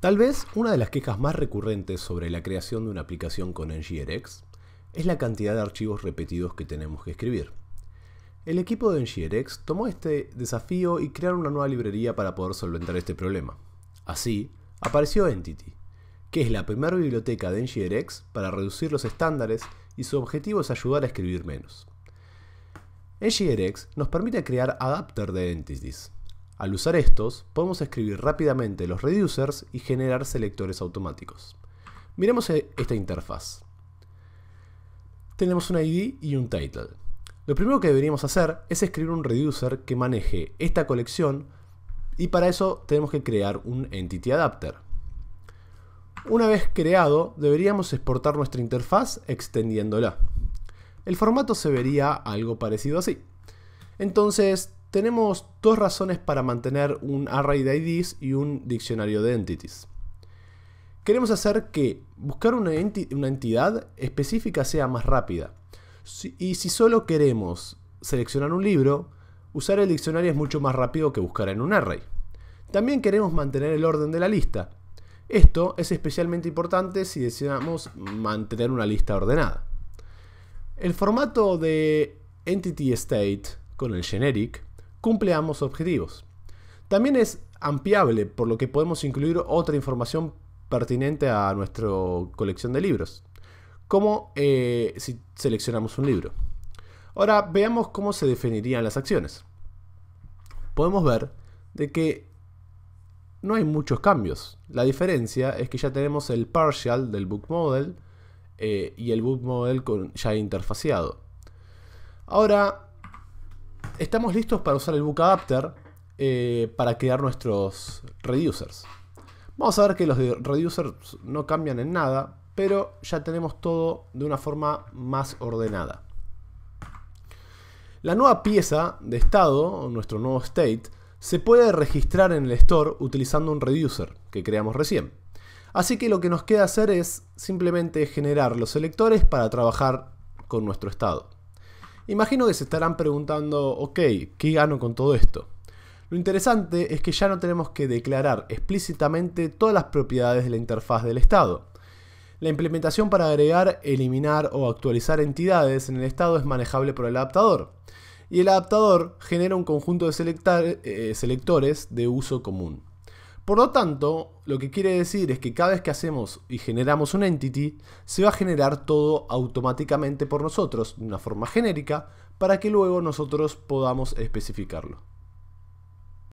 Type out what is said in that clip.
Tal vez una de las quejas más recurrentes sobre la creación de una aplicación con NGRX es la cantidad de archivos repetidos que tenemos que escribir. El equipo de NGRX tomó este desafío y crearon una nueva librería para poder solventar este problema. Así, apareció Entity, que es la primera biblioteca de NGRX para reducir los estándares y su objetivo es ayudar a escribir menos. NGRX nos permite crear adapter de entities, al usar estos, podemos escribir rápidamente los reducers y generar selectores automáticos. Miremos e-, esta interfaz. Tenemos un ID y un title. Lo primero que deberíamos hacer es escribir un reducer que maneje esta colección y para eso tenemos que crear un Entity Adapter. Una vez creado, deberíamos exportar nuestra interfaz extendiéndola. El formato se vería algo parecido así. Entonces tenemos dos razones para mantener un array de IDs y un diccionario de entities. Queremos hacer que buscar una, entidad específica sea más rápida. y si solo queremos seleccionar un libro, usar el diccionario es mucho más rápido que buscar en un array. También queremos mantener el orden de la lista. Esto es especialmente importante si deseamos mantener una lista ordenada. El formato de entity state con el generic cumple ambos objetivos. También es ampliable, por lo que podemos incluir otra información pertinente a nuestra colección de libros, como eh, si seleccionamos un libro. Ahora veamos cómo se definirían las acciones. Podemos ver de que no hay muchos cambios. La diferencia es que ya tenemos el partial del book model eh, y el book model con, ya interfaciado. Ahora estamos listos para usar el book adapter eh, para crear nuestros reducers. Vamos a ver que los reducers no cambian en nada, pero ya tenemos todo de una forma más ordenada. La nueva pieza de estado, nuestro nuevo state, se puede registrar en el store utilizando un reducer que creamos recién. Así que lo que nos queda hacer es simplemente generar los selectores para trabajar con nuestro estado. Imagino que se estarán preguntando, ok, ¿qué gano con todo esto? Lo interesante es que ya no tenemos que declarar explícitamente todas las propiedades de la interfaz del estado. La implementación para agregar, eliminar o actualizar entidades en el estado es manejable por el adaptador. Y el adaptador genera un conjunto de eh, selectores de uso común. Por lo tanto, lo que quiere decir es que cada vez que hacemos y generamos un entity, se va a generar todo automáticamente por nosotros, de una forma genérica, para que luego nosotros podamos especificarlo.